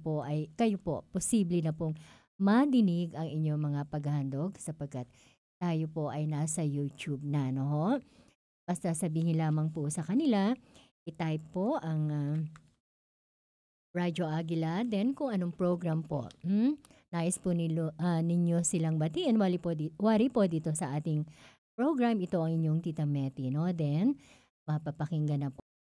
po ay kayo po posible na pong madinig ang inyong mga paghandog sapagkat tayo po ay nasa YouTube na no ho. Basta sabihin lamang po sa kanila, i-type po ang uh, Radyo Agila, then kung anong program po. Hmm? Nais po nilo, uh, ninyo silang batiin, wali po, di, wari po dito sa ating program. Ito ang inyong Tita Meti, no? Then, mapapakinggan na po.